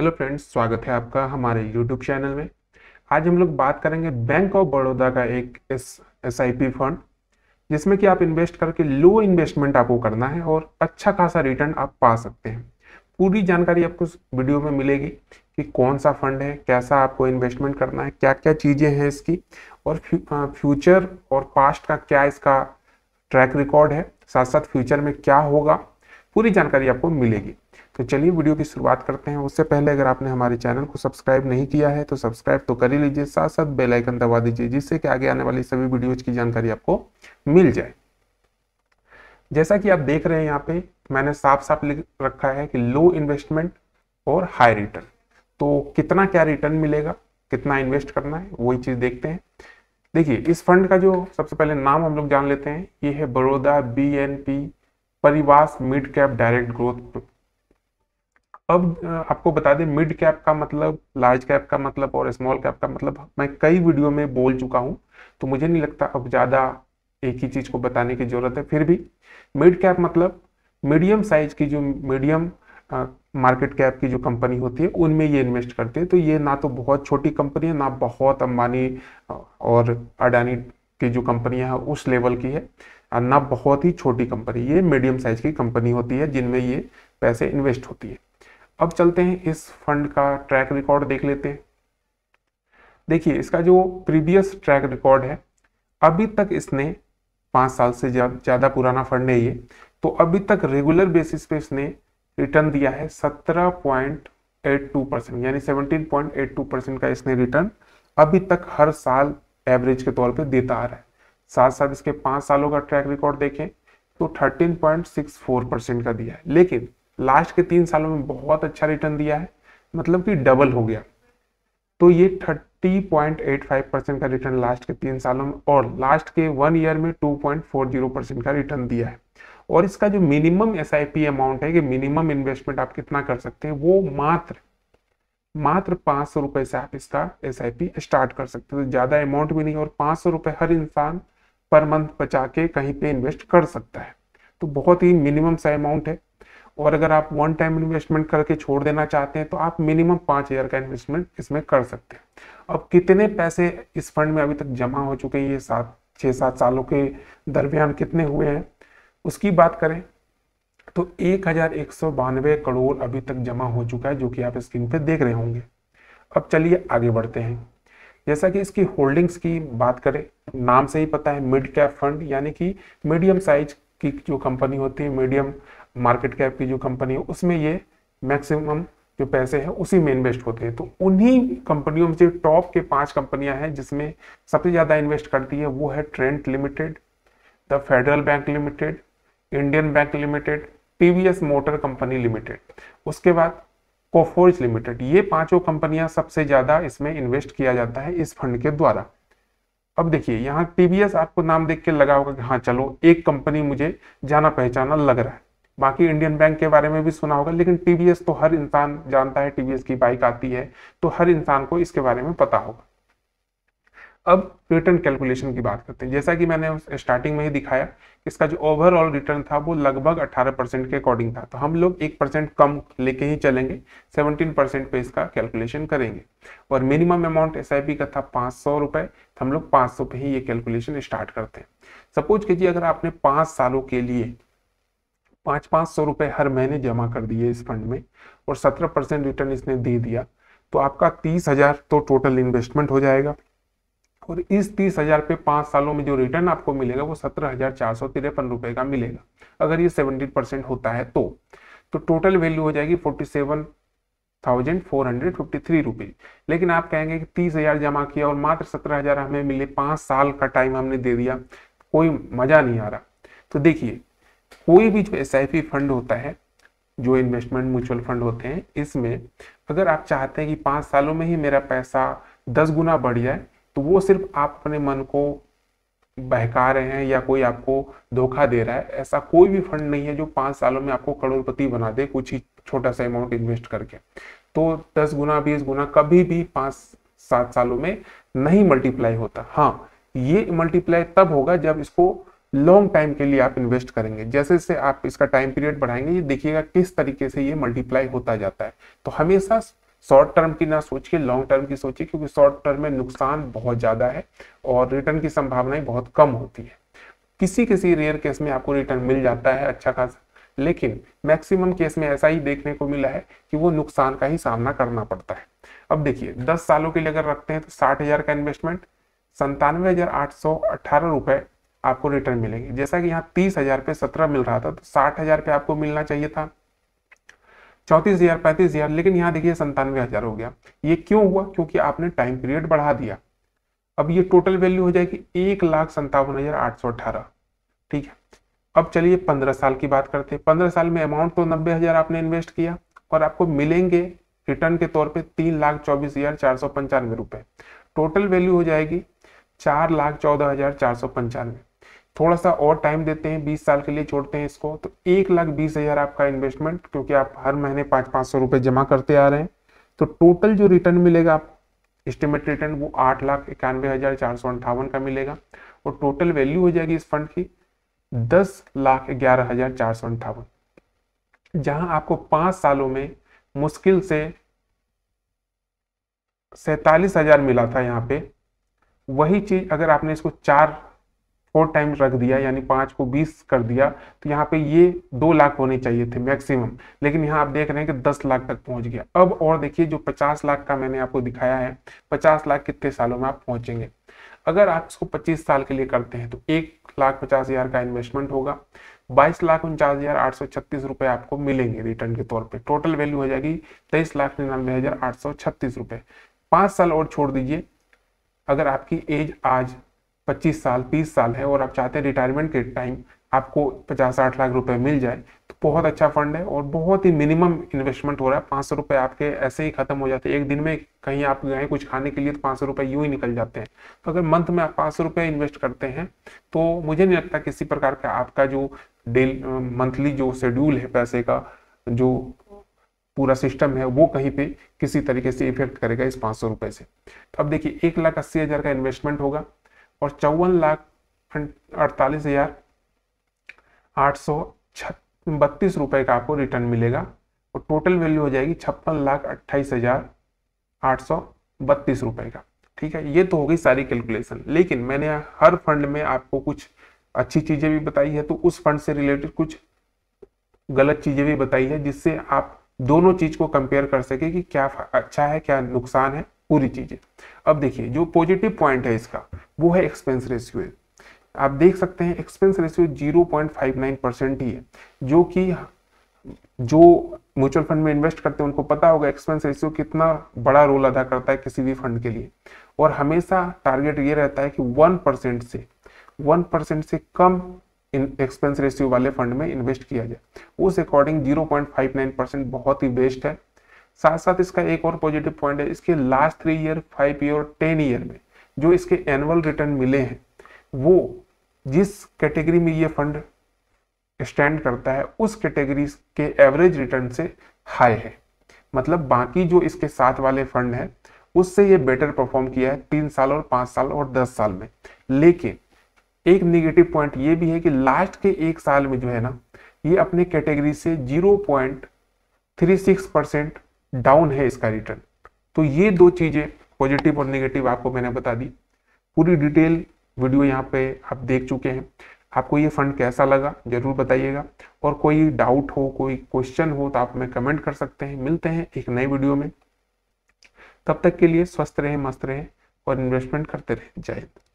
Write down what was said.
hello friends स्वागत है आपका हमारे यूट्यूब चैनल में आज हम लोग बात करेंगे बैंक ऑफ बड़ौदा का एक S S I P fund जिसमें कि आप इन्वेस्ट करके लो इन्वेस्टमेंट आपको करना है और अच्छा खासा रिटर्न आप पा सकते हैं पूरी जानकारी आपको वीडियो में मिलेगी कि कौन सा फंड है कैसा आपको इन्वेस्टमेंट करना है क्या क्या चीज़ें हैं इसकी और फ्यूचर और पास्ट का क्या इसका ट्रैक रिकॉर्ड है साथ साथ फ्यूचर में क्या होगा पूरी जानकारी आपको मिलेगी तो चलिए वीडियो की शुरुआत करते हैं उससे पहले अगर आपने हमारे चैनल को सब्सक्राइब नहीं किया है तो सब्सक्राइब तो कर ही लीजिए साथ साथ बेल आइकन दबा दीजिए जिससे कि आगे आने वाली सभी वीडियोज की जानकारी आपको मिल जाए जैसा कि आप देख रहे हैं यहाँ पे मैंने साफ साफ लिख रखा है कि लो इन्वेस्टमेंट और हाई रिटर्न तो कितना क्या रिटर्न मिलेगा कितना इन्वेस्ट करना है वही चीज देखते हैं देखिए इस फंड का जो सबसे पहले नाम हम लोग जान लेते हैं ये है Baroda B N P Paribas mid cap direct growth अब आपको बता दें मिड कैप का मतलब लार्ज कैप का मतलब और स्मॉल कैप का मतलब मैं कई वीडियो में बोल चुका हूं तो मुझे नहीं लगता अब ज़्यादा एक ही चीज़ को बताने की ज़रूरत है फिर भी मिड कैप मतलब मीडियम साइज की जो मीडियम मार्केट कैप की जो कंपनी होती है उनमें ये इन्वेस्ट करते हैं तो ये ना तो बहुत छोटी कंपनी है ना बहुत अंबानी और अडानी की जो कंपनियां हैं उस लेवल की है ना बहुत ही छोटी कंपनी ये मीडियम साइज की कंपनी होती है जिनमें ये पैसे इन्वेस्ट होती है अब चलते हैं इस फंड का ट्रैक रिकॉर्ड देख लेते हैं देखिए इसका जो प्रीवियस ट्रैक रिकॉर्ड है अभी तक इसने पाँच साल से ज़्यादा पुराना फंड है ये तो अभी तक रेगुलर बेसिस पे इसने रिटर्न दिया है सत्रह पॉइंट एट टू परसेंट यानी seventeen point eight two percent का इसने रिटर्न अभी तक हर साल एवरेज के तौर पे देता आ रहा है साथ साथ इसके पाँच सालों का ट्रैक रिकॉर्ड देखें तो thirteen point six four percent का दिया है लेकिन लास्ट के तीन सालों में बहुत अच्छा रिटर्न दिया है मतलब कि डबल हो गया तो ये 30.85 परसेंट का रिटर्न लास्ट के तीन सालों में और लास्ट के वन ईयर में 2.40 परसेंट का रिटर्न दिया है और इसका जो मिनिमम एस अमाउंट है कि मिनिमम इन्वेस्टमेंट आप कितना कर सकते हैं वो मात्र मात्र पाँच सौ रुपये से आप इसका एस स्टार्ट कर सकते हैं तो ज़्यादा अमाउंट भी नहीं और पाँच सौ रुपये हर इंसान पर मंथ बचा के कहीं पे इन्वेस्ट कर सकता है तो बहुत ही मिनिमम सा अमाउंट है और अगर आप वन टाइम इन्वेस्टमेंट करके छोड़ देना चाहते हैं तो आप मिनिमम पाँच हज़ार का इन्वेस्टमेंट इसमें कर सकते हैं अब कितने पैसे इस फंड में अभी तक जमा हो चुके हैं ये सात छः सात सालों के दरमियान कितने हुए हैं उसकी बात करें तो एक हज़ार एक सौ बानवे करोड़ अभी तक जमा हो चुका है जो कि आप स्क्रीन पर देख रहे होंगे अब चलिए आगे बढ़ते हैं जैसा कि इसकी होल्डिंग्स की बात करें नाम से ही पता है मिड कैप फंड यानी कि मीडियम साइज की जो कंपनी होती है मीडियम मार्केट कैप की जो कंपनी है उसमें ये मैक्सिमम जो पैसे हैं उसी में इन्वेस्ट होते हैं तो उन्हीं कंपनियों में से टॉप के पांच कंपनियां हैं जिसमें सबसे ज़्यादा इन्वेस्ट करती है वो है Trent limited the federal bank limited Indian bank limited TVS motor company limited उसके बाद कोफोर्ज लिमिटेड ये पांचों कंपनियां सबसे ज़्यादा इसमें इन्वेस्ट किया जाता है इस फंड के द्वारा अब देखिए यहाँ टीवीएस आपको नाम देख के लगा होगा कि हाँ चलो एक कंपनी मुझे जाना पहचाना लग रहा है बाकी इंडियन बैंक के बारे में भी सुना होगा लेकिन टीवीएस तो हर इंसान जानता है टीवीएस की बाइक आती है तो हर इंसान को इसके बारे में पता होगा अब रिटर्न कैलकुलेशन की बात करते हैं जैसा कि मैंने स्टार्टिंग में ही दिखाया इसका जो ओवरऑल रिटर्न था वो लगभग 18 परसेंट के अकॉर्डिंग था तो हम लोग एक परसेंट कम लेके ही चलेंगे 17 परसेंट पे इसका कैलकुलेशन करेंगे और मिनिमम अमाउंट एस का था पाँच सौ रुपये तो हम लोग पाँच सौ पे ही ये कैलकुलेशन स्टार्ट करते हैं सपोज कीजिए अगर आपने पाँच सालों के लिए पाँच पांच सौ रुपए हर महीने जमा कर दिए इस फंड में और सत्रह परसेंट रिटर्न इसने दे दिया तो आपका तीस हजार तो टोटल इन्वेस्टमेंट हो जाएगा और इस तीस हजार पे पांच सालों में जो रिटर्न आपको मिलेगा वो सत्रह हजार चार सौ तिरपन रुपए का मिलेगा अगर ये सेवेंटी परसेंट होता है तो तो टोटल वैल्यू हो जाएगी forty seven thousand four hundred fifty three rupees लेकिन आप कहेंगे कि तीस हजार जमा किया और मात्र सत्रह हजार हमें मिले पांच साल का टाइम हमने दे दिया कोई मज़ा नहीं आ रहा तो देखिए कोई भी जो एस फंड होता है जो इन्वेस्टमेंट म्यूचुअल फंड होते हैं इसमें अगर आप चाहते हैं कि पाँच सालों में ही मेरा पैसा दस गुना बढ़ जाए तो वो सिर्फ आप अपने मन को बहका रहे हैं या कोई आपको धोखा दे रहा है ऐसा कोई भी फंड नहीं है जो पाँच सालों में आपको करोड़पति बना दे कुछ ही छोटा सा अमाउंट इन्वेस्ट करके तो दस गुना बीस गुना कभी भी पाँच सात सालों में नहीं मल्टीप्लाई होता हाँ ये मल्टीप्लाई तब होगा जब इसको लॉन्ग टाइम के लिए आप इन्वेस्ट करेंगे जैसे जैसे आप इसका टाइम पीरियड बढ़ाएंगे ये देखिएगा किस तरीके से ये मल्टीप्लाई होता जाता है तो हमेशा शॉर्ट टर्म की ना सोचिए लॉन्ग टर्म की सोचिए क्योंकि शॉर्ट टर्म में नुकसान बहुत ज़्यादा है और रिटर्न की संभावनाएं बहुत कम होती है किसी किसी रेयर केस में आपको रिटर्न मिल जाता है अच्छा खासा लेकिन मैक्सिमम केस में ऐसा ही देखने को मिला है कि वो नुकसान का ही सामना करना पड़ता है अब देखिए 10 सालों के लिए अगर रखते हैं तो साठ का इन्वेस्टमेंट संतानवे हज़ार आठ सौ अट्ठारह रुपये आपको रिटर्न मिलेगी जैसा कि यहाँ तीस हजार पे सत्रह मिल रहा था तो साठ हजार पे आपको मिलना चाहिए था चौंतीस हजार पैंतीस हजार लेकिन यहाँ देखिए संतानवे हजार हो गया ये क्यों हुआ क्योंकि आपने टाइम पीरियड बढ़ा दिया अब ये टोटल वैल्यू हो जाएगी एक लाख संतावन हजार आठ सौ अठारह ठीक है अब चलिए पंद्रह साल की बात करते हैं पंद्रह साल में अमाउंट तो नब्बे हजार आपने इन्वेस्ट किया और आपको मिलेंगे रिटर्न के तौर पे तीन लाख चौबीस हजार चार सौ पंचानवे रुपए टोटल वैल्यू हो जाएगी चार लाख चौदह हजार चार सौ पंचानवे थोड़ा सा और टाइम देते हैं बीस साल के लिए छोड़ते हैं इसको तो एक लाख बीस हजार आपका इन्वेस्टमेंट क्योंकि आप हर महीने पाँच पाँच सौ रुपये जमा करते आ रहे हैं तो टोटल जो रिटर्न मिलेगा आप एस्टिमेट रिटर्न वो आठ लाख इक्यानवे हजार चार सौ अंठावन का मिलेगा और टोटल वैल्यू हो जाएगी इस फंड की दस लाख ग्यारह हजार चार सौ अंठावन जहां आपको पांच सालों में मुश्किल से सैतालीस हजार मिला था यहाँ पे वही चीज अगर आपने इसको चार फोर टाइम्स रख दिया यानी पाँच को बीस कर दिया तो यहाँ पे ये दो लाख होने चाहिए थे मैक्सिमम लेकिन यहाँ आप देख रहे हैं कि दस लाख तक पहुँच गया अब और देखिए जो पचास लाख का मैंने आपको दिखाया है पचास लाख कितने सालों में आप पहुँचेंगे अगर आप इसको पच्चीस साल के लिए करते हैं तो एक लाख पचास हज़ार का इन्वेस्टमेंट होगा बाईस लाख उनचास हज़ार आठ सौ छत्तीस रुपए आपको मिलेंगे रिटर्न के तौर पे टोटल वैल्यू हो जाएगी तेईस लाख निन्यानवे हज़ार आठ सौ छत्तीस रुपए पांच साल और छोड़ दीजिए अगर आपकी एज आज पच्चीस साल तीस साल है और आप चाहते हैं रिटायरमेंट के टाइम आपको पचास साठ लाख रुपए मिल जाए तो बहुत अच्छा फंड है और बहुत ही मिनिमम इन्वेस्टमेंट हो रहा है पाँच सौ रुपये आपके ऐसे ही खत्म हो जाते हैं एक दिन में कहीं आप गए कुछ खाने के लिए तो पाँच सौ रुपये यूँ ही निकल जाते हैं तो अगर मंथ में आप पाँच सौ रुपये इन्वेस्ट करते हैं तो मुझे नहीं लगता किसी प्रकार का आपका जो डेल मंथली जो शेड्यूल है पैसे का जो पूरा सिस्टम है वो कहीं पे किसी तरीके से इफेक्ट करेगा इस पाँच सौ रुपये से तो अब देखिए एक लाख अस्सी हज़ार का इन्वेस्टमेंट होगा और चौवन लाख अड़तालीस हजार आठ सौ बत्तीस रुपये का आपको रिटर्न मिलेगा और टोटल वैल्यू हो जाएगी छप्पन लाख अट्ठाईस हजार आठ सौ बत्तीस रुपये का ठीक है ये तो हो गई सारी कैलकुलेशन लेकिन मैंने हर फंड में आपको कुछ अच्छी चीज़ें भी बताई है तो उस फंड से रिलेटेड कुछ गलत चीज़ें भी बताई है जिससे आप दोनों चीज़ को कंपेयर कर सके कि क्या अच्छा है क्या नुकसान है पूरी चीज़ें अब देखिए जो पॉजिटिव पॉइंट है इसका वो है एक्सपेंस रेशियो आप देख सकते हैं एक्सपेंस रेशियो 0.59 परसेंट ही है जो कि जो म्यूचुअल फंड में इन्वेस्ट करते हैं उनको पता होगा एक्सपेंस रेशियो कितना बड़ा रोल अदा करता है किसी भी फंड के लिए और हमेशा टारगेट ये रहता है कि वन परसेंट से वन परसेंट से कम एक्सपेंस रेशियो वाले फंड में इन्वेस्ट किया जाए उस अकॉर्डिंग नाइन परसेंट बहुत ही बेस्ट है साथ साथ इसका एक और पॉजिटिव पॉइंट है इसके last three year five year ten year में जो इसके एनुअल रिटर्न मिले हैं वो जिस कैटेगरी में ये फंड स्टैंड करता है उस कैटेगरी के एवरेज रिटर्न से हाई है मतलब बाकी जो इसके साथ वाले फंड हैं उससे ये बेटर परफॉर्म किया है तीन साल और पाँच साल और दस साल में लेकिन एक निगेटिव पॉइंट ये भी है कि लास्ट के एक साल में जो है ना ये अपने कैटेगरी से zero point three six percent down है इसका रिटर्न तो ये दो चीज़ें पॉजिटिव और नेगेटिव आपको मैंने बता दी पूरी डिटेल वीडियो यहाँ पे आप देख चुके हैं आपको ये फंड कैसा लगा ज़रूर बताइएगा और कोई डाउट हो कोई क्वेश्चन हो तो आप हमें कमेंट कर सकते हैं मिलते हैं एक नए वीडियो में तब तक के लिए स्वस्थ रहें मस्त रहें और इन्वेस्टमेंट करते रहें जय हिंद